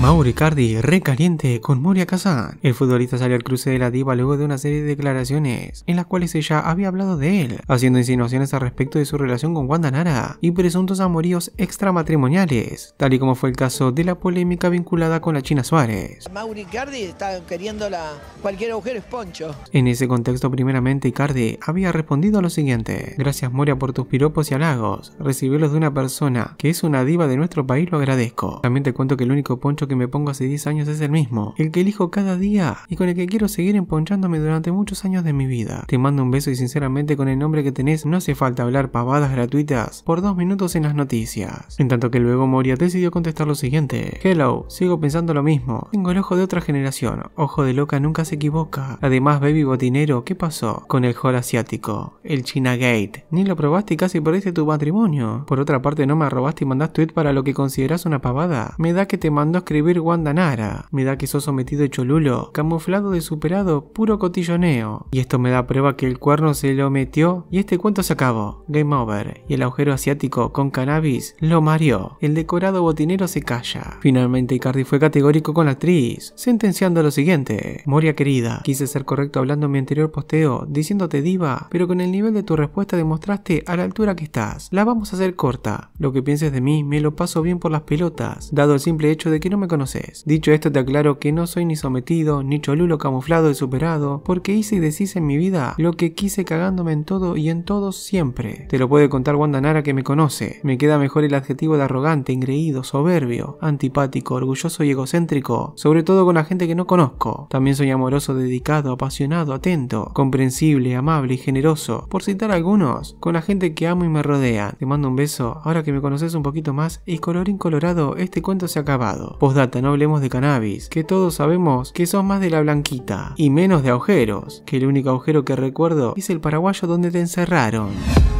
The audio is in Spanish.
Mauricardi Icardi recaliente con Moria Kazan. El futbolista salió al cruce de la diva luego de una serie de declaraciones en las cuales ella había hablado de él, haciendo insinuaciones al respecto de su relación con Wanda Nara y presuntos amoríos extramatrimoniales, tal y como fue el caso de la polémica vinculada con la China Suárez. Mauricardi está queriendo la... cualquier agujero es poncho. En ese contexto, primeramente Icardi había respondido a lo siguiente: Gracias Moria por tus piropos y halagos, recibirlos de una persona que es una diva de nuestro país lo agradezco. También te cuento que el único poncho que que me pongo hace 10 años es el mismo, el que elijo cada día y con el que quiero seguir emponchándome durante muchos años de mi vida. Te mando un beso y sinceramente con el nombre que tenés no hace falta hablar pavadas gratuitas por dos minutos en las noticias. En tanto que luego Moria decidió contestar lo siguiente. Hello, sigo pensando lo mismo. Tengo el ojo de otra generación. Ojo de loca nunca se equivoca. Además, baby botinero, ¿qué pasó? Con el hall asiático. El China Gate. Ni lo probaste y casi perdiste tu matrimonio. Por otra parte, no me robaste y mandaste tweet para lo que consideras una pavada. Me da que te mandó a escribir Wanda Nara. Me da que sos sometido cholulo, camuflado de superado, puro cotilloneo. Y esto me da prueba que el cuerno se lo metió y este cuento se acabó. Game over. Y el agujero asiático con cannabis lo mareó. El decorado botinero se calla. Finalmente Icardi fue categórico con la actriz, sentenciando lo siguiente. Moria querida, quise ser correcto hablando en mi anterior posteo, diciéndote diva, pero con el nivel de tu respuesta demostraste a la altura que estás. La vamos a hacer corta. Lo que pienses de mí me lo paso bien por las pelotas, dado el simple hecho de que no me conoces. Dicho esto te aclaro que no soy ni sometido, ni cholulo camuflado y superado, porque hice y decís en mi vida lo que quise cagándome en todo y en todo siempre. Te lo puede contar Wanda Nara que me conoce. Me queda mejor el adjetivo de arrogante, ingreído, soberbio, antipático, orgulloso y egocéntrico, sobre todo con la gente que no conozco. También soy amoroso, dedicado, apasionado, atento, comprensible, amable y generoso, por citar algunos, con la gente que amo y me rodea. Te mando un beso, ahora que me conoces un poquito más y colorín colorado, este cuento se ha acabado no hablemos de cannabis, que todos sabemos que sos más de la blanquita y menos de agujeros, que el único agujero que recuerdo es el paraguayo donde te encerraron.